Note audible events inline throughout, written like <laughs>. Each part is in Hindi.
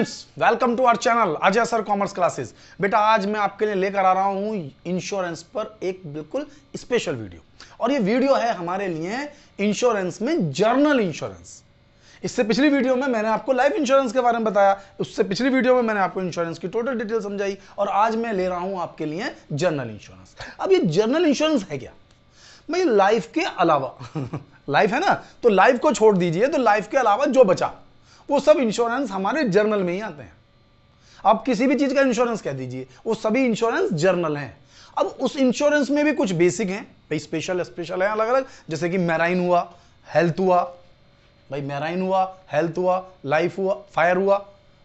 students welcome to our channel Ajay sir commerce classes बेटा आज मैं आपके लिए लेकर आ रहा हूं इंश्योरेंस पर एक बिल्कुल स्पेशल वीडियो और ये वीडियो है हमारे लिए इंश्योरेंस में जर्नल इंश्योरेंस इससे पिछली वीडियो में मैंने आपको लाइफ इंश्योरेंस के बारे में बताया उससे पिछली वीडियो में मैंने आपको इंश्योरेंस की टोटल डिटेल समझाई और आज मैं ले रहा हूं आपके लिए जर्नल इंश्योरेंस अब ये जर्नल इंश्योरेंस है क्या भाई लाइफ के अलावा लाइफ <laughs> है ना तो लाइफ को छोड़ दीजिए तो लाइफ के अलावा जो बचा वो सब इंश्योरेंस हमारे जर्नल में ही आते हैं आप किसी भी चीज का इंश्योरेंस कह दीजिए वो सभी इंश्योरेंस जर्नल हैं अब उस इंश्योरेंस में भी कुछ बेसिक हैं भाई स्पेशल स्पेशल है अलग अलग जैसे कि मैराइन हुआ हेल्थ हुआ भाई मैराइन हुआ हेल्थ हुआ लाइफ हुआ फायर हुआ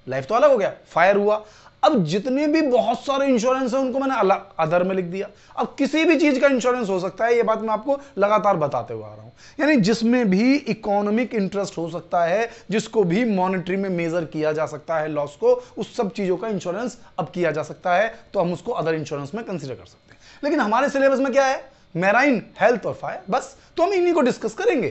लाइफ तो अलग हो गया फायर हुआ अब जितने भी बहुत सारे इंश्योरेंस हैं उनको मैंने अलग अदर में लिख दिया अब किसी भी चीज का इंश्योरेंस हो सकता है ये बात मैं आपको लगातार बताते हुए आ रहा हूं यानी जिसमें भी इकोनॉमिक इंटरेस्ट हो सकता है जिसको भी मॉनिटरी में मेजर किया जा सकता है लॉस को उस सब चीजों का इंश्योरेंस अब किया जा सकता है तो हम उसको अदर इंश्योरेंस में कंसिडर कर सकते हैं लेकिन हमारे सिलेबस में क्या है मैराइन हेल्थ और फायर बस तो हम इन्हीं को डिस्कस करेंगे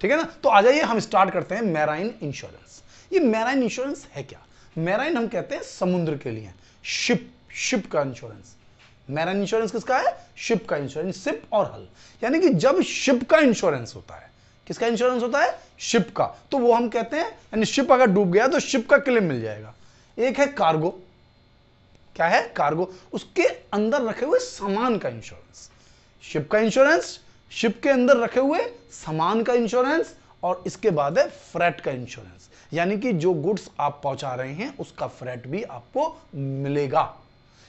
ठीक है ना तो आ जाइए हम स्टार्ट करते हैं मैराइन इंश्योरेंस ये मैराइन इंश्योरेंस है क्या मैराइन हम कहते हैं समुद्र के लिए शिप शिप का इंश्योरेंस मैराइन इंश्योरेंस किसका है शिप का इंश्योरेंस शिप और हल यानी कि जब शिप का इंश्योरेंस होता है किसका इंश्योरेंस होता है शिप का तो वो हम कहते हैं यानी शिप अगर डूब गया तो शिप का क्लेम मिल जाएगा एक है कार्गो क्या है कार्गो उसके अंदर रखे हुए सामान का इंश्योरेंस शिप का इंश्योरेंस शिप के अंदर रखे हुए सामान का इंश्योरेंस और इसके बाद है फ्रेट का इंश्योरेंस यानी कि जो गुड्स आप पहुंचा रहे हैं उसका फ्रेट भी आपको मिलेगा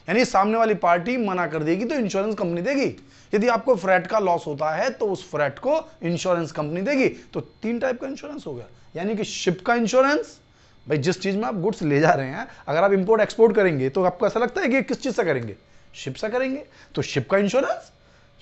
यानी सामने वाली पार्टी मना कर देगी तो इंश्योरेंस कंपनी देगी यदि आपको फ्रेट का लॉस होता है तो उस फ्रेट को इंश्योरेंस कंपनी देगी तो तीन टाइप का इंश्योरेंस हो गया यानी कि शिप का इंश्योरेंस भाई जिस चीज में आप गुड्स ले जा रहे हैं अगर आप इंपोर्ट एक्सपोर्ट करेंगे तो आपको ऐसा लगता है कि किस चीज से करेंगे शिप से करेंगे तो शिप का इंश्योरेंस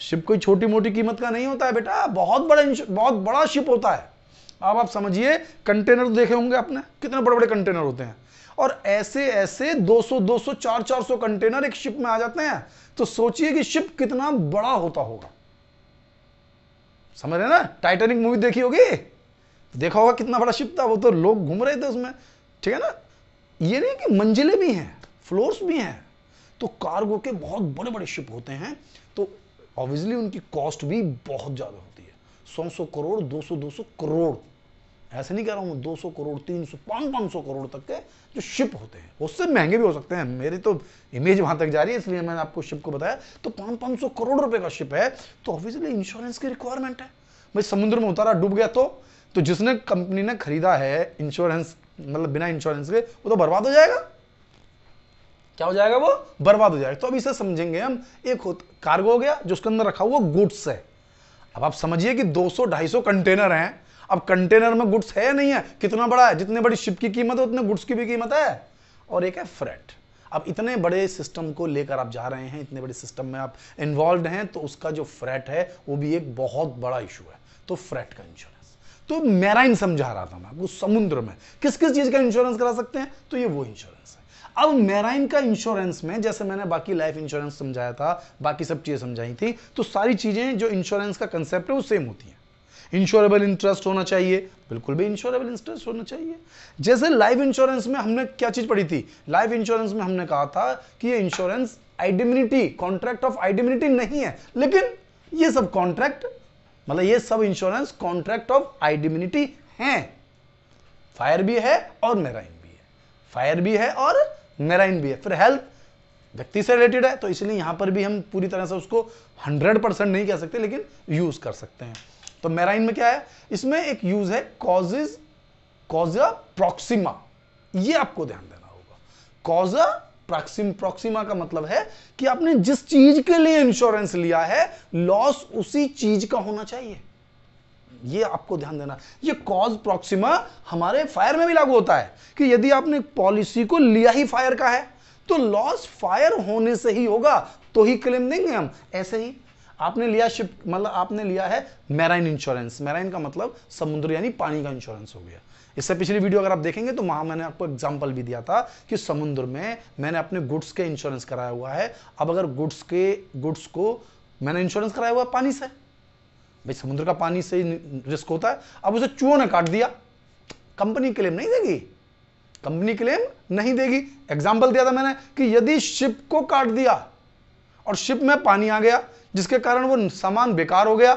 शिप कोई छोटी मोटी कीमत का नहीं होता है बेटा बहुत बड़ा बहुत बड़ा शिप होता है अब आप समझिए कंटेनर देखे होंगे आपने कितने बड़े बड़े कंटेनर होते हैं और ऐसे ऐसे 200 200 400 400 कंटेनर एक शिप में आ जाते हैं तो सोचिए कि शिप कितना बड़ा होता होगा समझ रहे ना टाइटेनिक मूवी देखी होगी देखा होगा कितना बड़ा शिप था वो तो लोग घूम रहे थे उसमें ठीक है ना ये नहीं कि मंजिलें भी हैं फ्लोर्स भी हैं तो कार्गो के बहुत बड़े बड़े शिप होते हैं तो ऑब्वियसली उनकी कॉस्ट भी बहुत ज़्यादा सौ सौ करोड़ दो सौ दो सौ करोड़ ऐसे नहीं कह रहा हूँ दो सौ करोड़ तीन सौ पाँच पाँच सौ करोड़ तक के जो शिप होते हैं उससे महंगे भी हो सकते हैं मेरी तो इमेज वहां तक जा रही है इसलिए मैंने आपको शिप को बताया तो पाँच पाँच सौ करोड़ रुपए का शिप है तो ऑब्वियसली इंश्योरेंस की रिक्वायरमेंट है भाई समुद्र में उतारा डूब गया तो तो जिसने कंपनी ने खरीदा है इंश्योरेंस मतलब बिना इंश्योरेंस के वो तो बर्बाद हो जाएगा क्या हो जाएगा वो बर्बाद हो जाएगा तो अब इसे समझेंगे हम एक कार्गो हो गया जो उसके अंदर रखा हुआ गुड्स है अब आप समझिए कि 200-250 कंटेनर हैं अब कंटेनर में गुड्स है या नहीं है कितना बड़ा है जितने बड़ी शिप की कीमत है उतने गुड्स की भी कीमत है और एक है फ्रेट अब इतने बड़े सिस्टम को लेकर आप जा रहे हैं इतने बड़े सिस्टम में आप इन्वॉल्व हैं तो उसका जो फ्रेट है वो भी एक बहुत बड़ा इशू है तो फ्रेट का इंश्योरेंस तो मैराइन समझा रहा था मैं आपको समुद्र में किस किस चीज़ का इंश्योरेंस करा सकते हैं तो ये वो इंश्योरेंस अब मेराइन का इंश्योरेंस में जैसे मैंने बाकी लाइफ इंश्योरेंस समझाया था बाकी सब चीज़ें समझाई थी तो सारी चीज़ें जो इंश्योरेंस का कंसेप्ट है वो सेम होती है इंश्योरेबल इंटरेस्ट होना चाहिए बिल्कुल भी इंश्योरेबल इंटरेस्ट होना चाहिए जैसे लाइफ इंश्योरेंस में हमने क्या चीज़ पढ़ी थी लाइफ इंश्योरेंस में हमने कहा था कि ये insurance indemnity contract of indemnity नहीं है लेकिन ये सब कॉन्ट्रैक्ट मतलब ये सब इंश्योरेंस कॉन्ट्रैक्ट ऑफ आइडेमिनिटी है फायर भी है और मेराइन भी है फायर भी है और मेराइन भी है फिर हेल्थ व्यक्ति से रिलेटेड है तो इसलिए यहां पर भी हम पूरी तरह से उसको 100 परसेंट नहीं कह सकते लेकिन यूज कर सकते हैं तो मेराइन में क्या है इसमें एक यूज है कॉजेज कॉजा प्रोक्सीमा ये आपको ध्यान देना होगा कॉजा प्रॉक्सिम प्रोक्सीमा का मतलब है कि आपने जिस चीज के लिए इंश्योरेंस लिया है लॉस उसी चीज का होना चाहिए ये आपको ध्यान देना ये कॉज प्रॉक्सिमा हमारे फायर में भी लागू होता है कि यदि आपने पॉलिसी को लिया ही फायर का है तो लॉस फायर होने से ही होगा तो ही क्लेम देंगे हम ऐसे ही आपने लिया शिप मतलब आपने लिया है मैराइन इंश्योरेंस मैराइन का मतलब समुद्र यानी पानी का इंश्योरेंस हो गया इससे पिछली वीडियो अगर आप देखेंगे तो वहां मैंने आपको एग्जाम्पल भी दिया था कि समुद्र में मैंने अपने गुड्स के इंश्योरेंस कराया हुआ है अब अगर गुड्स के गुड्स को मैंने इंश्योरेंस कराया हुआ पानी से भाई समुद्र का पानी से रिस्क होता है अब उसे चूहों ने काट दिया कंपनी क्लेम नहीं देगी कंपनी क्लेम नहीं देगी एग्जाम्पल दिया था मैंने कि यदि शिप को काट दिया और शिप में पानी आ गया जिसके कारण वो सामान बेकार हो गया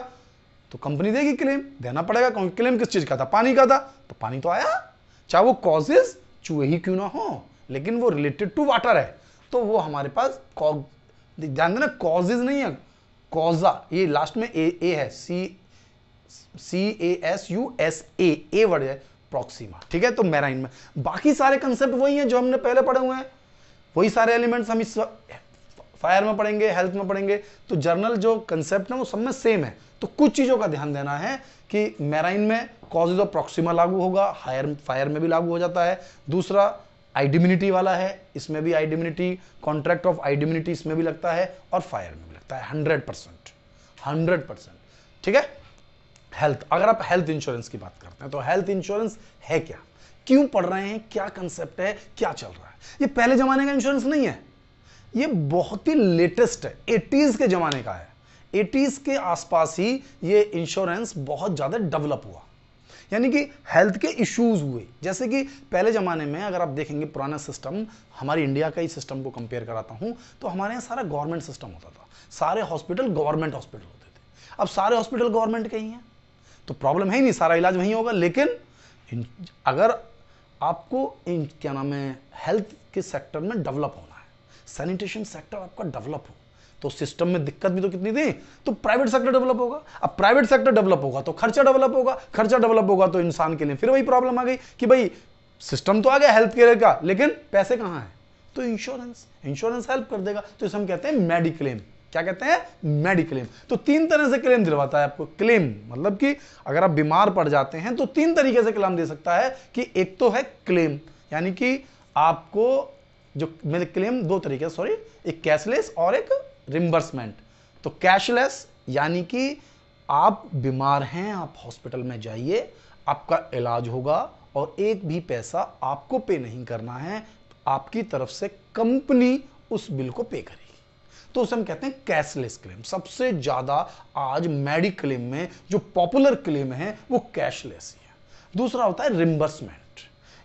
तो कंपनी देगी क्लेम देना पड़ेगा क्योंकि क्लेम किस चीज का था पानी का था तो पानी तो आया चाहे वो कॉजेज चूहे ही क्यों ना हो लेकिन वो रिलेटेड टू वाटर है तो वो हमारे पास ध्यान देना कॉजेज नहीं है कॉजा ये लास्ट में ए ए है C C A S U S A A word है प्रोक्सीमा ठीक है तो मैराइन में बाकी सारे कंसेप्ट वही हैं जो हमने पहले पढ़े हुए हैं वही सारे एलिमेंट्स हम इस फायर में पढ़ेंगे हेल्थ में पढ़ेंगे तो जर्नल जो कंसेप्ट है वो सब में सेम है तो कुछ चीज़ों का ध्यान देना है कि मैराइन में कॉजेज ऑफ प्रोक्सीमा लागू होगा हायर फायर में भी लागू हो जाता है दूसरा आइडिमिनिटी वाला है इसमें भी आइडिमिनिटी कॉन्ट्रैक्ट ऑफ आइडिमिनिटी इसमें भी लगता है और फायर में सकता है हंड्रेड परसेंट हंड्रेड परसेंट ठीक है हेल्थ अगर आप हेल्थ इंश्योरेंस की बात करते हैं तो हेल्थ इंश्योरेंस है क्या क्यों पढ़ रहे हैं क्या कंसेप्ट है क्या चल रहा है ये पहले जमाने का इंश्योरेंस नहीं है ये बहुत ही लेटेस्ट है एटीज के जमाने का है एटीज के आसपास ही ये इंश्योरेंस बहुत ज्यादा डेवलप हुआ यानी कि हेल्थ के इश्यूज हुए जैसे कि पहले ज़माने में अगर आप देखेंगे पुराना सिस्टम हमारे इंडिया का ही सिस्टम को कंपेयर कराता हूँ तो हमारे यहाँ सारा गवर्नमेंट सिस्टम होता था सारे हॉस्पिटल गवर्नमेंट हॉस्पिटल होते थे अब सारे हॉस्पिटल गवर्नमेंट के ही हैं तो प्रॉब्लम है ही नहीं सारा इलाज वहीं होगा लेकिन अगर आपको क्या नाम है हेल्थ के सेक्टर में डेवलप होना है सैनिटेशन सेक्टर आपका डेवलप हो तो सिस्टम में दिक्कत भी तो कितनी थी तो प्राइवेट सेक्टर डेवलप होगा अब प्राइवेट सेक्टर डेवलप होगा तो खर्चा डेवलप होगा खर्चा डेवलप होगा तो इंसान के लिए फिर वही प्रॉब्लम आ गई कि भाई सिस्टम तो आ गया हेल्थ केयर का लेकिन पैसे कहां है तो इंश्योरेंस इंश्योरेंस हेल्प कर देगा तो इसे हम कहते हैं मेडिक्लेम क्या कहते हैं मेडिक्लेम तो तीन तरह से क्लेम दिलवाता है आपको क्लेम मतलब कि अगर आप बीमार पड़ जाते हैं तो तीन तरीके से क्लेम दे सकता है कि एक तो है क्लेम यानी कि आपको जो मेरे क्लेम दो तरीके सॉरी एक कैशलेस और एक रिम्बर्समेंट तो कैशलेस यानी कि आप बीमार हैं आप हॉस्पिटल में जाइए आपका इलाज होगा और एक भी पैसा आपको पे नहीं करना है तो आपकी तरफ से कंपनी उस बिल को पे करेगी तो उसे हम कहते हैं कैशलेस क्लेम सबसे ज्यादा आज मेडिक्लेम में जो पॉपुलर क्लेम है वो कैशलेस ही है दूसरा होता है रिम्बर्समेंट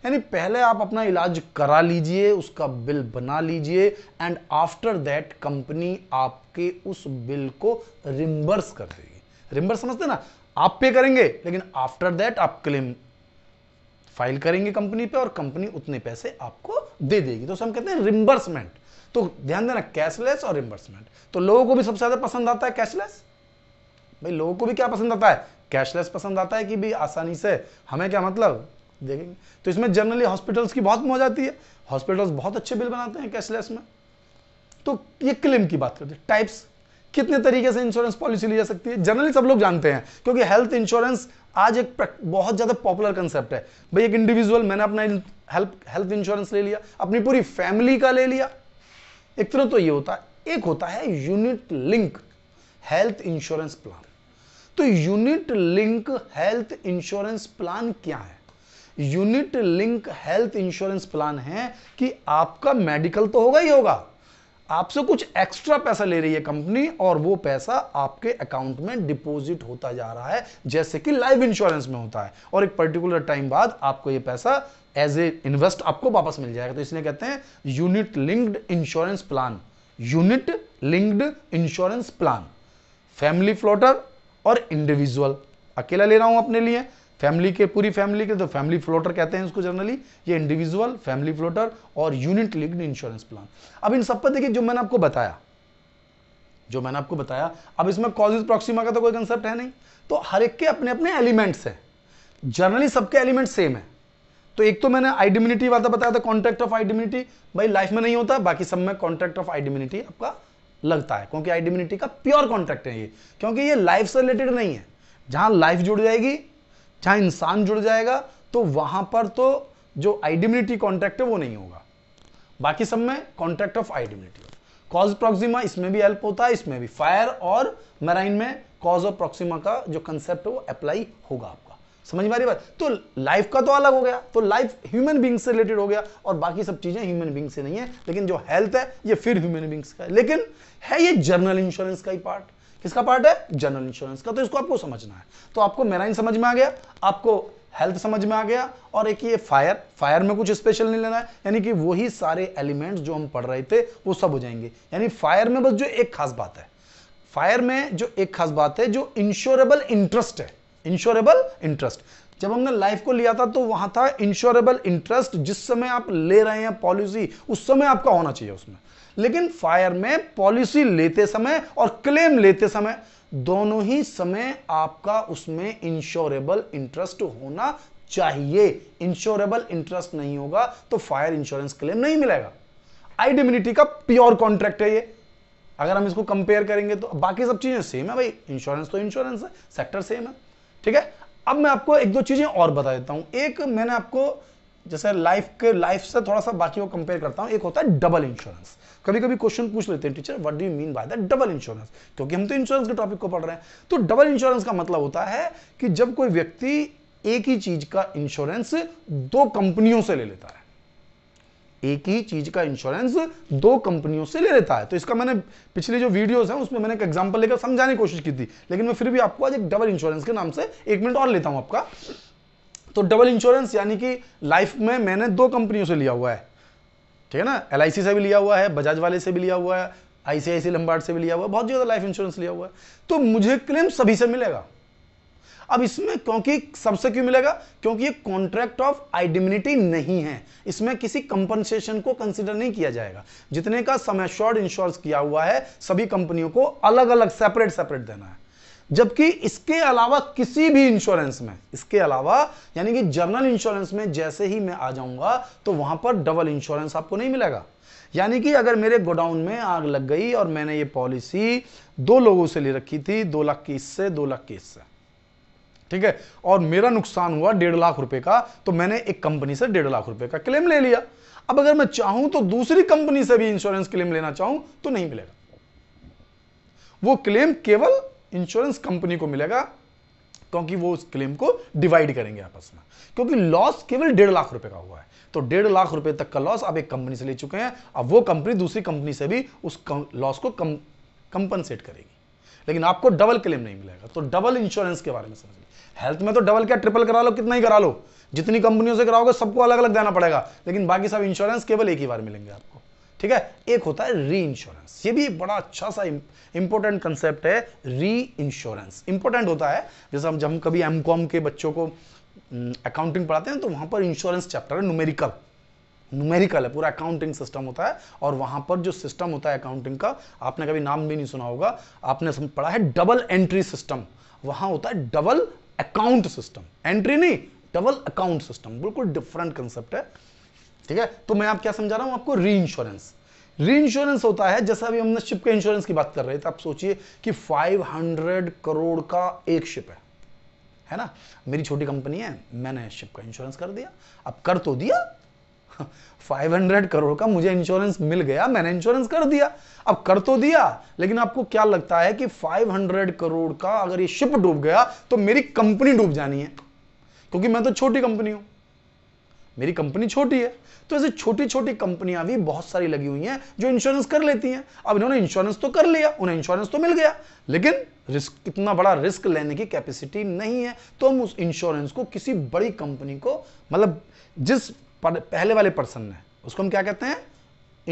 यानी पहले आप अपना इलाज करा लीजिए उसका बिल बना लीजिए एंड आफ्टर दैट कंपनी आपके उस बिल को रिम्बर्स कर देगी रिम्बर्स समझते ना आप पे करेंगे लेकिन आफ्टर दैट आप क्लेम फाइल करेंगे कंपनी पे और कंपनी उतने पैसे आपको दे देगी तो हम कहते हैं रिम्बर्समेंट तो ध्यान देना कैशलेस और रिम्बर्समेंट तो लोगों को भी सबसे ज्यादा पसंद आता है कैशलेस भाई लोगों को भी क्या पसंद आता है कैशलेस पसंद आता है कि भी आसानी से हमें क्या मतलब देखेंगे तो इसमें जनरली हॉस्पिटल्स की बहुत मौज आती है हॉस्पिटल्स बहुत अच्छे बिल बनाते हैं कैशलेस में तो ये क्लेम की बात करते हैं टाइप्स कितने तरीके से इंश्योरेंस पॉलिसी ली जा सकती है जनरली सब लोग जानते हैं क्योंकि हेल्थ इंश्योरेंस आज एक बहुत ज़्यादा पॉपुलर कंसेप्ट है भाई एक इंडिविजुअल मैंने अपना हेल्थ इंश्योरेंस ले लिया अपनी पूरी फैमिली का ले लिया एक तरह तो ये होता है एक होता है unit link health insurance plan तो unit link health insurance plan क्या है unit link health insurance plan है कि आपका मेडिकल तो होगा ही होगा आपसे कुछ एक्स्ट्रा पैसा ले रही है कंपनी और वो पैसा आपके अकाउंट में डिपॉजिट होता जा रहा है जैसे कि लाइफ इंश्योरेंस में होता है और एक पर्टिकुलर टाइम बाद आपको ये पैसा एज ए इन्वेस्ट आपको वापस मिल जाएगा तो इसलिए कहते हैं unit linked insurance plan unit linked insurance plan family floater और इंडिविजुअल अकेला ले रहा हूं अपने लिए फैमिली के पूरी फैमिली के तो फैमिली फ्लोटर कहते हैं इसको जनरली ये इंडिविजुअल फैमिली फ्लोटर और यूनिट लिंक्ड इंश्योरेंस प्लान अब इन सब पर देखिए जो मैंने आपको बताया जो मैंने आपको बताया अब इसमें कॉजेज प्रॉक्सिमा का तो कोई कंसेप्ट है नहीं तो हर एक के अपने अपने एलिमेंट्स हैं जनरली सबके एलिमेंट सेम है तो एक तो मैंने आइडेमिनिटी वाला बताया था कॉन्ट्रैक्ट ऑफ आइडेमिनिटी भाई लाइफ में नहीं होता बाकी सब में कॉन्ट्रैक्ट ऑफ आइडेमिनिटी आपका लगता है क्योंकि आइडेमिनिटी का प्योर कॉन्ट्रैक्ट है ये क्योंकि ये लाइफ से रिलेटेड नहीं है जहां लाइफ जुड़ जाएगी जहाँ इंसान जुड़ जाएगा तो वहां पर तो जो आइडिमिलिटी कॉन्ट्रैक्ट है वो नहीं होगा बाकी सब में contract of indemnity cause proxima इसमें भी हेल्प होता है इसमें भी फायर और मेराइन में कॉज ऑफ प्रोक्सिमा का जो कंसेप्ट है वो अप्लाई होगा आपका समझ में आ रही बात तो लाइफ का तो अलग हो गया तो लाइफ ह्यूमन बींग से रिलेटेड हो गया और बाकी सब चीजें ह्यूमन बींग से नहीं है लेकिन जो हेल्थ है ये फिर ह्यूमन बींग्स का है लेकिन है ये जर्नल इंश्योरेंस का ही पार्ट किसका पार्ट है जनरल इंश्योरेंस का तो इसको आपको समझना है तो आपको मेराइन समझ में आ गया आपको हेल्थ समझ में आ गया और एक ये फायर फायर में कुछ स्पेशल नहीं लेना है यानी कि वही सारे एलिमेंट्स जो हम पढ़ रहे थे वो सब हो जाएंगे यानी फायर में बस जो एक खास बात है फायर में जो एक खास बात है जो इंश्योरेबल इंटरेस्ट है इंश्योरेबल इंटरेस्ट जब हमने लाइफ को लिया था तो वहां था इंश्योरेबल इंटरेस्ट जिस समय आप ले रहे हैं पॉलिसी उस समय आपका होना चाहिए उसमें लेकिन फायर में पॉलिसी लेते समय और क्लेम लेते समय दोनों ही समय आपका उसमें इंश्योरेबल इंटरेस्ट होना चाहिए इंश्योरेबल इंटरेस्ट नहीं होगा तो फायर इंश्योरेंस क्लेम नहीं मिलेगा आईडेमिनिटी का प्योर कॉन्ट्रैक्ट है ये अगर हम इसको कंपेयर करेंगे तो बाकी सब चीजें सेम है भाई इंश्योरेंस तो इंश्योरेंस है सेक्टर सेम है ठीक है अब मैं आपको एक दो चीजें और बता देता हूं एक मैंने आपको जैसे लाइफ के लाइफ से थोड़ा सा बाकी को कंपेयर करता हूँ एक होता है डबल इंश्योरेंस कभी कभी क्वेश्चन पूछ लेते हैं teacher what do you mean by double insurance क्योंकि हम तो इंश्योरेंस के टॉपिक को पढ़ रहे हैं तो डबल इंश्योरेंस का मतलब होता है कि जब कोई व्यक्ति एक ही चीज का इंश्योरेंस दो कंपनियों से ले लेता है एक ही चीज का इंश्योरेंस दो कंपनियों से ले लेता है तो इसका मैंने पिछले जो वीडियोस हैं उसमें मैंने एक एग्जांपल लेकर समझाने की कोशिश की थी लेकिन मैं फिर भी आपको आज एक डबल इंश्योरेंस के नाम से एक मिनट और लेता हूं आपका तो डबल इंश्योरेंस यानी कि लाइफ में मैंने दो कंपनियों से लिया हुआ है ठीक है ना एल से भी लिया हुआ है बजाज वाले से भी लिया हुआ है आईसीआईसी लंबार्ड से भी लिया हुआ है बहुत ज़्यादा लाइफ इंश्योरेंस लिया हुआ है तो मुझे क्लेम सभी से मिलेगा अब इसमें क्योंकि सबसे क्यों मिलेगा क्योंकि ये कॉन्ट्रैक्ट ऑफ आइडेमिनिटी नहीं है इसमें किसी कंपनसेशन को कंसिडर नहीं किया जाएगा जितने का समय शॉर्ट इंश्योरेंस किया हुआ है सभी कंपनियों को अलग अलग सेपरेट सेपरेट देना है जबकि इसके अलावा किसी भी इंश्योरेंस में इसके अलावा यानी कि जनरल इंश्योरेंस में जैसे ही मैं आ जाऊंगा तो वहां पर डबल इंश्योरेंस आपको नहीं मिलेगा यानी कि अगर मेरे गोडाउन में आग लग गई और मैंने ये पॉलिसी दो लोगों से ले रखी थी दो लाख की इससे दो लाख की इससे ठीक है और मेरा नुकसान हुआ डेढ़ लाख रुपए का तो मैंने एक कंपनी से डेढ़ लाख रुपए का क्लेम ले लिया अब अगर मैं चाहूं तो दूसरी कंपनी से भी इंश्योरेंस क्लेम लेना चाहूं तो नहीं मिलेगा वो क्लेम केवल इंश्योरेंस कंपनी को मिलेगा क्योंकि वो उस क्लेम को डिवाइड करेंगे आपस में क्योंकि लॉस केवल डेढ़ लाख रुपए का हुआ है तो डेढ़ लाख रुपए तक का लॉस आप एक कंपनी से ले चुके हैं अब वो कंपनी दूसरी कंपनी से भी उस लॉस को कम कंपनसेट करेगी लेकिन आपको डबल क्लेम नहीं मिलेगा तो डबल इंश्योरेंस के बारे में समझ लीजिए हेल्थ में तो डबल क्या ट्रिपल करा लो कितना ही करा लो जितनी कंपनियों से कराओगे सबको अलग अलग देना पड़ेगा लेकिन बाकी सब इंश्योरेंस केवल एक ही बार मिलेंगे आपको ठीक है एक होता है री इंश्योरेंस ये भी बड़ा अच्छा सा इंपॉर्टेंट कंसेप्ट है री इंश्योरेंस इंपॉर्टेंट होता है जैसे हम जब हम कभी एम के बच्चों को अकाउंटिंग हम्म, पढ़ाते हैं तो वहां पर इंश्योरेंस चैप्टर है न्यूमेरिकल न्यूमेरिकल है पूरा अकाउंटिंग सिस्टम होता है और वहां पर जो सिस्टम होता है अकाउंटिंग का आपने कभी नाम भी नहीं सुना होगा आपने पढ़ा है डबल एंट्री सिस्टम वहां होता है डबल अकाउंट सिस्टम एंट्री नहीं डबल अकाउंट सिस्टम बिल्कुल डिफरेंट कंसेप्ट है ठीक है तो मैं आप क्या समझा रहा हूं आपको री इंश्योरेंस री इंश्योरेंस होता है जैसा अभी हमने शिप के इंश्योरेंस की बात कर रहे थे तो आप सोचिए कि 500 करोड़ का एक शिप है है ना मेरी छोटी कंपनी है मैंने शिप का इंश्योरेंस कर दिया अब कर तो दिया 500 <laughs> करोड़ का मुझे इंश्योरेंस मिल गया मैंने इंश्योरेंस कर दिया अब कर तो दिया लेकिन आपको क्या लगता है कि 500 करोड़ का अगर ये शिप डूब गया तो मेरी कंपनी डूब जानी है क्योंकि मैं तो छोटी कंपनी हूं मेरी कंपनी छोटी है तो ऐसे छोटी छोटी कंपनियां भी बहुत सारी लगी हुई हैं जो इंश्योरेंस कर लेती हैं अब इन्होंने इंश्योरेंस तो कर लिया उन्हें इंश्योरेंस तो मिल गया लेकिन रिस्क कितना बड़ा रिस्क लेने की कैपेसिटी नहीं है तो हम उस इंश्योरेंस को किसी बड़ी कंपनी को मतलब जिस पहले वाले पर्सन ने उसको हम क्या कहते हैं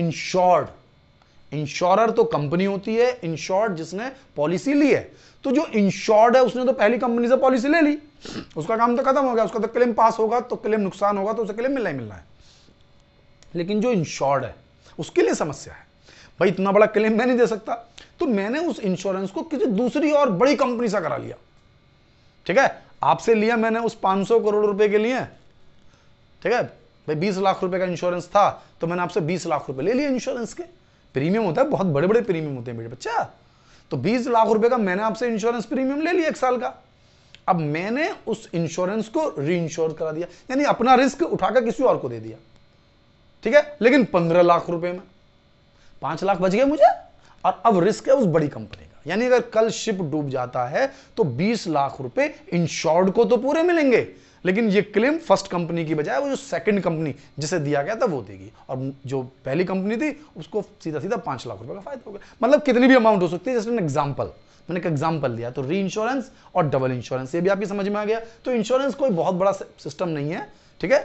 इंश्योर्ड इंश्योरर तो कंपनी होती है इंश्योर्ड जिसने पॉलिसी ली है तो जो इंश्योर्ड है उसने तो पहली कंपनी से पॉलिसी ले ली उसका काम तो खत्म हो गया उसका तो क्लेम पास होगा तो क्लेम नुकसान होगा तो उसे क्लेम मिलना ही मिलना है लेकिन जो इंश्योर्ड है उसके लिए समस्या है भाई इतना बड़ा क्लेम मैं नहीं दे सकता तो मैंने उस इंश्योरेंस को किसी दूसरी और बड़ी कंपनी से करा लिया ठीक है आपसे लिया मैंने उस 500 करोड़ रुपए के लिए ठीक है भाई 20 लाख रुपए का इंश्योरेंस था तो मैंने आपसे 20 लाख रुपए ले लिया इंश्योरेंस के प्रीमियम होता है बहुत बड़े बड़े प्रीमियम होते हैं बेटे बच्चा तो बीस लाख रुपए का मैंने आपसे इंश्योरेंस प्रीमियम ले लिया एक साल का अब मैंने उस इंश्योरेंस को री इंश्योर करा दिया यानी अपना रिस्क उठाकर किसी और को दे दिया ठीक है लेकिन पंद्रह लाख रुपए में पांच लाख बच गए मुझे और अब रिस्क है उस बड़ी कंपनी का यानी अगर कल शिप डूब जाता है तो बीस लाख रुपए इंश्योर्ड को तो पूरे मिलेंगे लेकिन ये क्लेम फर्स्ट कंपनी की बजाय वो जो सेकंड कंपनी जिसे दिया गया था वो देगी और जो पहली कंपनी थी उसको सीधा सीधा पांच लाख रुपए का फायदा होगा मतलब कितनी भी अमाउंट हो सकती है जस्ट एन एग्जाम्पल मैंने एक एग्जाम्पल दिया तो री इंश्योरेंस और डबल इंश्योरेंस ये भी आपकी समझ में आ गया तो इंश्योरेंस कोई बहुत बड़ा सिस्टम नहीं है ठीक है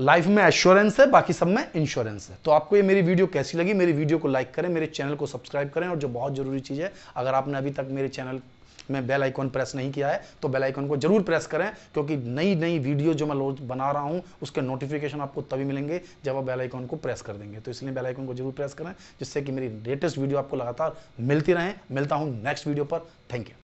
लाइफ में एश्योरेंस है बाकी सब में इंश्योरेंस है तो आपको ये मेरी वीडियो कैसी लगी मेरी वीडियो को लाइक करें मेरे चैनल को सब्सक्राइब करें और जो बहुत जरूरी चीज़ है अगर आपने अभी तक मेरे चैनल में बेल आइकॉन प्रेस नहीं किया है तो बेल आइकॉन को जरूर प्रेस करें क्योंकि नई नई वीडियो जो मैं रोज बना रहा हूँ उसके नोटिफिकेशन आपको तभी मिलेंगे जब आप बेल आइकॉन को प्रेस कर देंगे तो इसलिए बेल आइकॉन को जरूर प्रेस करें जिससे कि मेरी लेटेस्ट वीडियो आपको लगातार मिलती रहें मिलता हूँ नेक्स्ट वीडियो पर थैंक यू